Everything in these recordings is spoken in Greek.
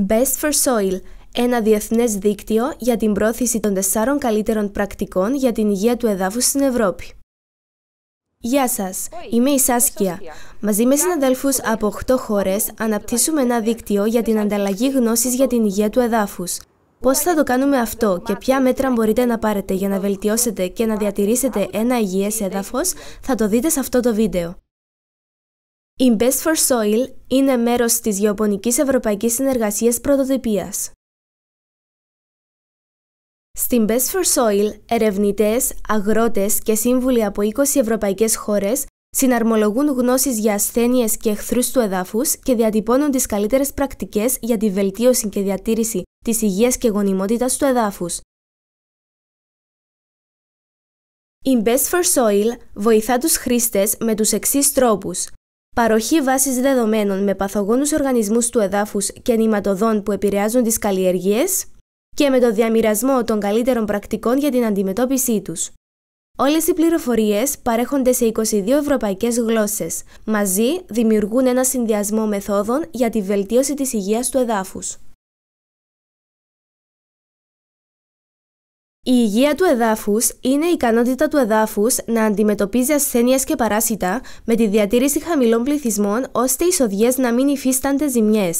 Best for Soil, ένα διεθνές δίκτυο για την πρόθεση των τεσσάρων καλύτερων πρακτικών για την υγεία του εδάφους στην Ευρώπη. Γεια σας, είμαι η Σάσκια. Μαζί με συναδέλφους από 8 χώρες αναπτύσσουμε ένα δίκτυο για την ανταλλαγή γνώσης για την υγεία του εδάφους. Πώς θα το κάνουμε αυτό και ποια μέτρα μπορείτε να πάρετε για να βελτιώσετε και να διατηρήσετε ένα υγιές έδαφος θα το δείτε σε αυτό το βίντεο. Η Best for Soil είναι μέρος της Γεωπονικής Ευρωπαϊκής Συνεργασίας Πρωτοτυπίας. Στην Best for Soil, ερευνητές, αγρότες και σύμβουλοι από 20 ευρωπαϊκές χώρες συναρμολογούν γνώσεις για ασθένειες και εχθρούς του εδάφους και διατυπώνουν τις καλύτερες πρακτικές για τη βελτίωση και διατήρηση της υγείας και γονιμότητας του εδάφους. Η Best for Soil βοηθά τους χρήστες με τους εξής τρόπους – Παροχή βάσης δεδομένων με παθογόνους οργανισμούς του εδάφους και νηματοδών που επηρεάζουν τις καλλιεργίες και με το διαμοιρασμό των καλύτερων πρακτικών για την αντιμετώπιση τους. Όλες οι πληροφορίες παρέχονται σε 22 ευρωπαϊκές γλώσσες. Μαζί δημιουργούν ένα συνδυασμό μεθόδων για τη βελτίωση της υγείας του εδάφους. Η υγεία του εδάφους είναι η ικανότητα του εδάφους να αντιμετωπίζει ασθένειες και παράσιτα με τη διατήρηση χαμηλών πληθυσμών ώστε οι σοδιές να μην υφίστανται ζημιές.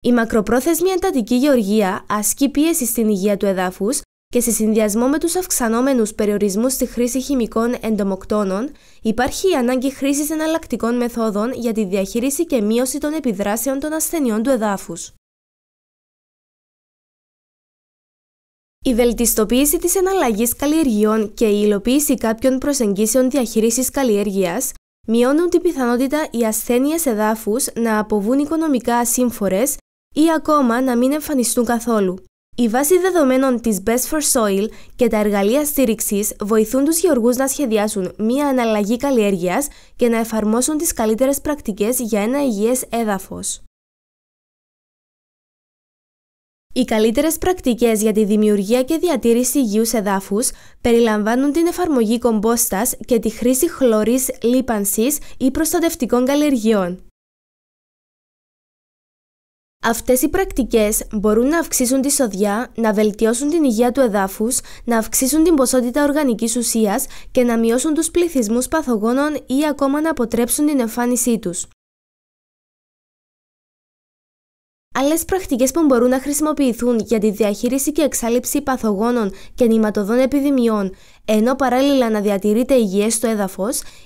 Η μακροπρόθεσμη εντατική γεωργία ασκεί πίεση στην υγεία του εδάφους και σε συνδυασμό με τους αυξανόμενους περιορισμούς στη χρήση χημικών εντομοκτώνων, υπάρχει η ανάγκη χρήσης εναλλακτικών μεθόδων για τη διαχείριση και μείωση των επιδράσεων των ασθενειών του εδάφους. Η βελτιστοποίηση της εναλλαγής καλλιεργειών και η υλοποίηση κάποιων προσεγγίσεων διαχείρισης καλλιέργειας μειώνουν την πιθανότητα οι ασθένειες εδάφους να αποβούν οικονομικά ασύμφορες ή ακόμα να μην εμφανιστούν καθόλου. Η βάση δεδομένων της Best for Soil και τα εργαλεία στήριξης βοηθούν τους γεωργούς να σχεδιάσουν μία εναλλαγή καλλιέργειας και να εφαρμόσουν τις καλύτερες πρακτικές για ένα υγιές έδαφος. Οι καλύτερες πρακτικές για τη δημιουργία και διατήρηση υγιούς εδάφους περιλαμβάνουν την εφαρμογή κομπόστας και τη χρήση χλωρή λίπανσης ή προστατευτικών καλλιεργειών. Αυτές οι πρακτικές μπορούν να αυξήσουν τη σοδιά, να βελτιώσουν την υγεία του εδάφους, να αυξήσουν την ποσότητα οργανικής ουσίας και να μειώσουν τους πληθυσμούς παθογόνων ή ακόμα να αποτρέψουν την εμφάνισή τους. Άλλες πρακτικές που μπορούν να χρησιμοποιηθούν για τη διαχείριση και εξάλληψη παθογόνων και νηματοδών επιδημιών, ενώ παράλληλα να διατηρείται υγιές στο έδαφος,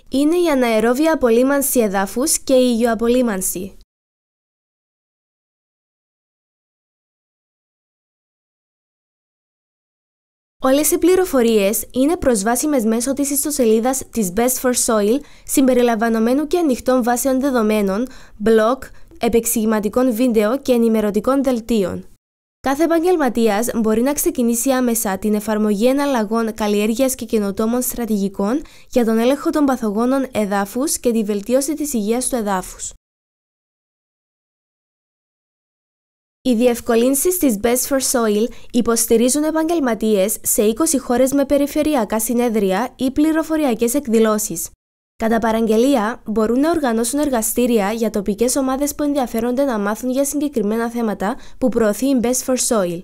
είναι η αναερόβια απολύμανση εδάφους και η υγειοαπολύμανση. Όλες οι πληροφορίες είναι προσβάσιμες μέσω της ιστοσελίδας της Best for Soil, συμπεριλαμβανομένου και ανοιχτών βάσεων δεδομένων, blog, επεξηγηματικών βίντεο και ενημερωτικών δελτίων. Κάθε επαγγελματίας μπορεί να ξεκινήσει άμεσα την εφαρμογή εναλλαγών καλλιέργειας και καινοτόμων στρατηγικών για τον έλεγχο των παθογόνων εδάφους και τη βελτίωση της υγείας του εδάφους. Οι διευκολύνσεις της Best for Soil υποστηρίζουν επαγγελματίες σε 20 χώρες με περιφερειακά συνέδρια ή πληροφοριακές εκδηλώσεις. Κατά παραγγελία, μπορούν να οργανώσουν εργαστήρια για τοπικές ομάδες που ενδιαφέρονται να μάθουν για συγκεκριμένα θέματα που προωθεί η Best for Soil.